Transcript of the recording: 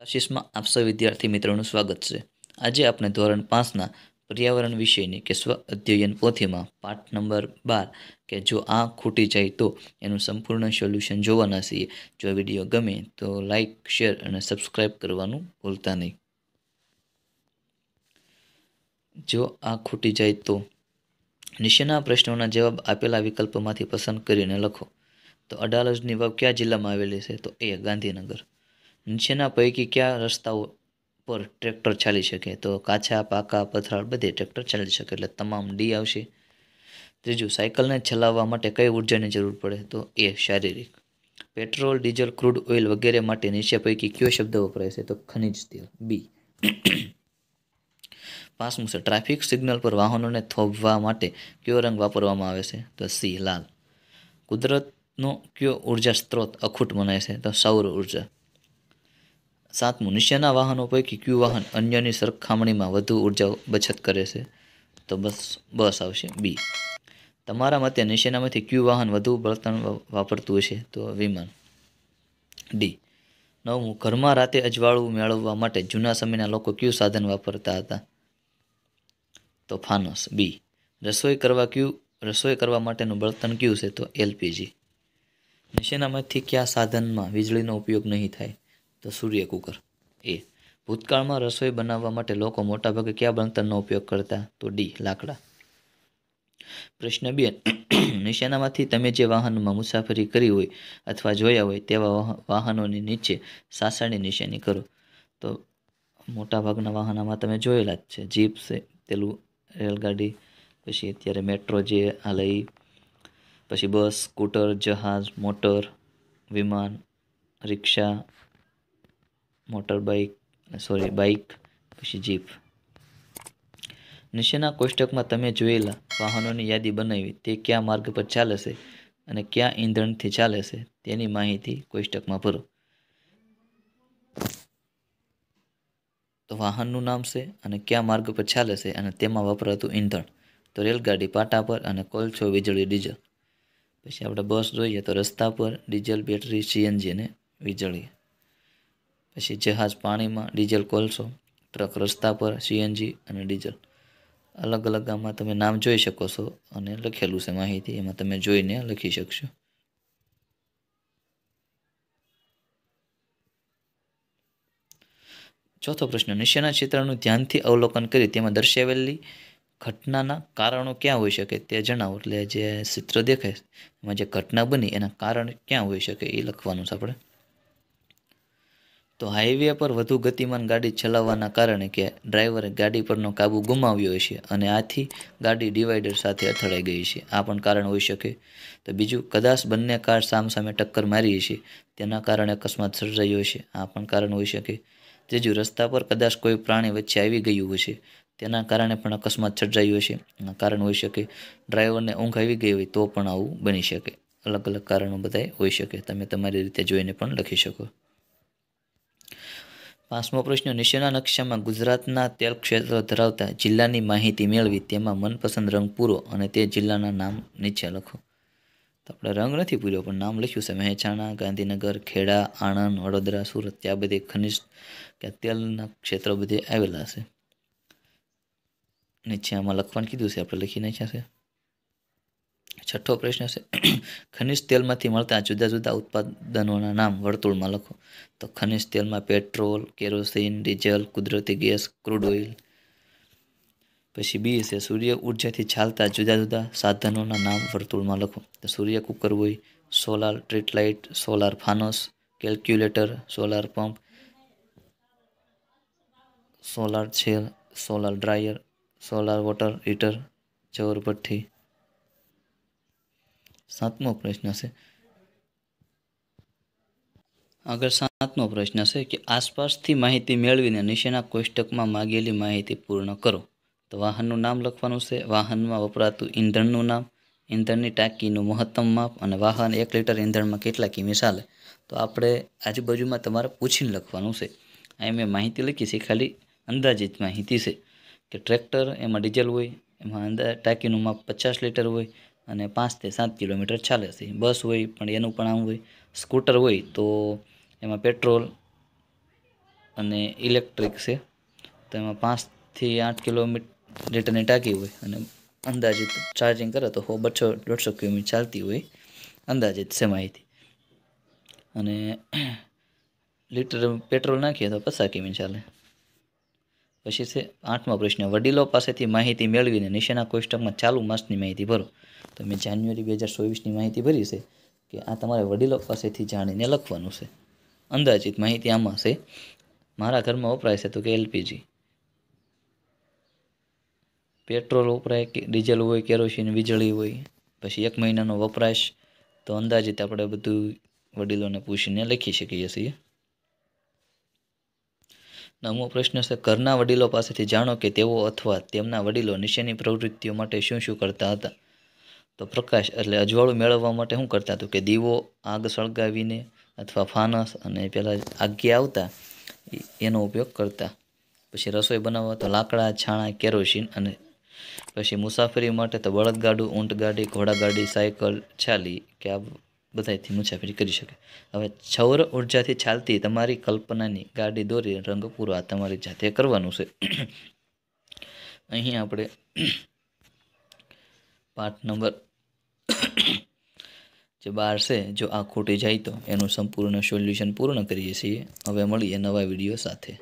ક્લાસીસમાં આપ સૌ વિદ્યાર્થી મિત્રોનું સ્વાગત છે આજે આપણે ધોરણ પાંચના પર્યાવરણ વિષયની કે સ્વ અધ્યયન પોથીમાં પાઠ નંબર બાર કે જો આ ખૂટી જાય તો એનું સંપૂર્ણ સોલ્યુશન જોવાના છીએ જો વિડીયો ગમે તો લાઇક શેર અને સબસ્ક્રાઈબ કરવાનું ભૂલતા નહીં જો આ ખૂટી જાય તો નીચેના પ્રશ્નોના જવાબ આપેલા વિકલ્પમાંથી પસંદ કરીને લખો તો અડાલજની વાવ કયા જિલ્લામાં આવેલી છે તો એ ગાંધીનગર નીચેના પૈકી કયા રસ્તાઓ પર ટ્રેક્ટર ચાલી શકે તો કાચા પાકા પથરાળ બધે ટ્રેક્ટર ચાલી શકે એટલે તમામ ડી આવશે ત્રીજું સાયકલને ચલાવવા માટે કઈ ઉર્જાની જરૂર પડે તો એ શારીરિક પેટ્રોલ ડીઝલ ક્રૂડ ઓઇલ વગેરે માટે નીચે પૈકી કયો શબ્દ વપરાય છે તો ખનિજ તેલ બી પાંચમું છે ટ્રાફિક સિગ્નલ પર વાહનોને થોભવા માટે કયો રંગ વાપરવામાં આવે છે તો સી લાલ કુદરતનો કયો ઉર્જા સ્ત્રોત અખૂટ મનાય છે તો સૌર ઉર્જા સાત મનુષ્યના વાહનો પૈકી ક્યુ વાહન અન્યની સરખામણીમાં વધુ ઉર્જા બચત કરે છે તો બસ બસ આવશે બી તમારા મતે નિશેનામાંથી ક્યુ વાહન વધુ બળતણ વાપરતું હશે તો વિમાન ડી નવમું ઘરમાં રાતે અજવાળું મેળવવા માટે જૂના સમયના લોકો કયું સાધન વાપરતા હતા તો ફાનસ બી રસોઈ કરવા ક્યુ રસોઈ કરવા માટેનું બળતણ કયું છે તો એલપીજી નિશેનામાંથી કયા સાધનમાં વીજળીનો ઉપયોગ નહીં થાય તો સૂર્ય કુકર એ ભૂતકાળમાં રસોઈ બનાવવા માટે લોકો મોટાભાગે કયા બળતણનો ઉપયોગ કરતા તો ડી લાકડા પ્રશ્ન બે નિશાનામાંથી તમે જે વાહનમાં મુસાફરી કરી હોય અથવા જોયા હોય તેવા વાહનોની નીચે સાસણની નિશાની કરો તો મોટાભાગના વાહનોમાં તમે જોયેલા જ છે જીપ છે પેલું રેલગાડી પછી અત્યારે મેટ્રો જે હાલે એ પછી બસ સ્કૂટર જહાજ મોટર વિમાન rickshaw motor bike sorry bike પછી જીપ નીચેના કોષ્ટકમાં તમે જોયેલા વાહનોની યાદી બનાવી તે કયા માર્ગ પર ચાલે છે અને કયા ઈંધણથી ચાલે છે તેની માહિતી કોષ્ટકમાં ભરો તો વાહનનું નામ છે અને કયા માર્ગ પર ચાલે છે અને તેમાં વપરાતું ઈંધણ તો રેલગાડી પાટા પર અને કોલછો વીજળી ડીઝલ પછી આપણે બસ જોઈએ તો રસ્તા પર ડીઝલ બેટરી સીએનજી અને વીજળી પછી જહાજ પાણીમાં ડીઝલ કોલસો ટ્રક રસ્તા પર સીએનજી અને ડીઝલ અલગ અલગ આમાં તમે નામ જોઈ શકો છો અને લખેલું છે માહિતી એમાં તમે જોઈને લખી શકશો ચોથો પ્રશ્ન નીચેના ક્ષેત્રનું ધ્યાનથી અવલોકન કરી તેમાં દર્શાવેલી ઘટનાના કારણો ક્યાં હોઈ શકે તે જણાવો એટલે જે ચિત્ર દેખાય એમાં જે ઘટના બની એના કારણ ક્યાં હોઈ શકે એ લખવાનું છે આપણે તો હાઈવે પર વધુ ગતિમાન ગાડી ચલાવવાના કારણે કે ડ્રાઈવરે ગાડી પરનો કાબુ ગુમાવ્યો છે અને આથી ગાડી ડિવાઈડર સાથે અથડાઈ ગઈ છે આ પણ કારણ હોઈ શકે તો બીજું કદાચ બંને કાર સામસામે ટક્કર મારી છે તેના કારણે અકસ્માત સર્જાયો છે આ પણ કારણ હોઈ શકે ત્રીજું રસ્તા પર કદાચ કોઈ પ્રાણી વચ્ચે આવી ગયું હશે તેના કારણે પણ અકસ્માત સર્જાયો આ કારણ હોઈ શકે ડ્રાઈવરને ઊંઘ આવી ગઈ હોય તો પણ આવું બની શકે અલગ અલગ કારણો બધાય હોઈ શકે તમે તમારી રીતે જોઈને પણ લખી શકો પાંચમો પ્રશ્ન નીચેના નકશામાં ગુજરાતના તેલ ક્ષેત્ર ધરાવતા જિલ્લાની માહિતી મેળવી તેમાં મનપસંદ રંગ પૂરો અને તે જિલ્લાના નામ નીચે લખો તો આપણે રંગ નથી પૂર્યો પણ નામ લખ્યું છે મહેસાણા ગાંધીનગર ખેડા આણંદ વડોદરા સુરત ત્યાં બધે ખનિજ કે તેલના ક્ષેત્રો બધે આવેલા છે નીચે આમાં લખવાનું કીધું છે આપણે લખી નાખ્યા છે છઠ્ઠો પ્રશ્ન છે ખનિજ તેલમાંથી મળતા જુદા જુદા ઉત્પાદનોના નામ વર્તુળમાં લખો તો ખનિજ તેલમાં પેટ્રોલ કેરોસીન ડીઝલ કુદરતી ગેસ ક્રૂડ ઓઇલ પછી બી છે સૂર્ય ઉર્જાથી ચાલતા જુદા જુદા સાધનોના નામ વર્તુળમાં લખો તો સૂર્ય કુકર હોય સોલાર સ્ટ્રીટ લાઇટ સોલાર ફાનસ calculator solar pump solar cell solar dryer solar water heater જવર ભઠ્ઠી સાતમો પ્રશ્ન છે આગળ સાતમો પ્રશ્ન છે કે આસપાસથી માહિતી મેળવીને નીચેના કોષ્ટકમાં માગેલી માહિતી પૂર્ણ કરો તો વાહનનું નામ લખવાનું છે વાહનમાં વપરાતું ઈંધણનું નામ ઈંધણની ટાંકીનું મહત્તમ માપ અને વાહન એક લીટર ઈંધણમાં કેટલા કિમી ચાલે તો આપણે આજુબાજુમાં તમારે પૂછીને લખવાનું છે આ મેં માહિતી લખી છે ખાલી અંદાજિત માહિતી છે કે ટ્રેક્ટર એમાં ડીઝલ હોય એમાં અંદાજ ટાંકીનું માપ પચાસ લીટર હોય અને પાંચથી સાત કિલોમીટર ચાલે છે બસ હોય પણ એનું પણ આમ હોય સ્કૂટર હોય તો એમાં પેટ્રોલ અને ઇલેક્ટ્રિક છે તો એમાં પાંચથી આઠ કિલોમીટર લીટરની ટાંકી હોય અને અંદાજિત ચાર્જિંગ કરે તો હો બસો દોઢસો કિલોમીટર ચાલતી હોય અંદાજિત છે અને લીટર પેટ્રોલ નાખીએ તો પચાસ કિમી ચાલે પછી છે આઠમો પ્રશ્ન વડીલો પાસેથી માહિતી મેળવીને નીચેના કોષ્ટકમાં ચાલુ માસની માહિતી ભરો તો મેં જાન્યુઆરી બે હજાર ચોવીસની માહિતી ભરી છે કે આ તમારે વડીલો પાસેથી જાણીને લખવાનું છે અંદાજિત માહિતી આમાં છે મારા ઘરમાં વપરાય છે તો કે એલપીજી પેટ્રોલ વપરાય કે ડીઝલ હોય કેરોસીન વીજળી હોય પછી એક મહિનાનો વપરાશ તો અંદાજિત આપણે બધું વડીલોને પૂછીને લખી શકીએ છીએ નવમો પ્રશ્ન છે ઘરના વડીલો પાસેથી જાણો કે તેઓ અથવા તેમના વડીલો નીચેની પ્રવૃત્તિઓ માટે શું શું કરતા હતા તો પ્રકાશ એટલે અજવાળું મેળવવા માટે શું કરતા હતું કે દીવો આગ સળગાવીને અથવા ફાનસ અને પહેલાં આગી આવતા એનો ઉપયોગ કરતા પછી રસોઈ બનાવવા તો લાકડા છાણા કેરોસીન અને પછી મુસાફરી માટે તો બળદગાડું ઊંટગાડી ઘોડાગાડી સાયકલ છાલી કે આ બધાથી મુસાફરી કરી શકે હવે સૌર ઉર્જાથી ચાલતી તમારી કલ્પનાની ગાડી દોરી રંગ પૂરા તમારી જાતે કરવાનું છે અહીં આપણે પાઠ નંબર જે બાર છે જો આ ખોટી જાય તો એનું સંપૂર્ણ સોલ્યુશન પૂર્ણ કરીએ છીએ હવે મળીએ નવા વિડીયો સાથે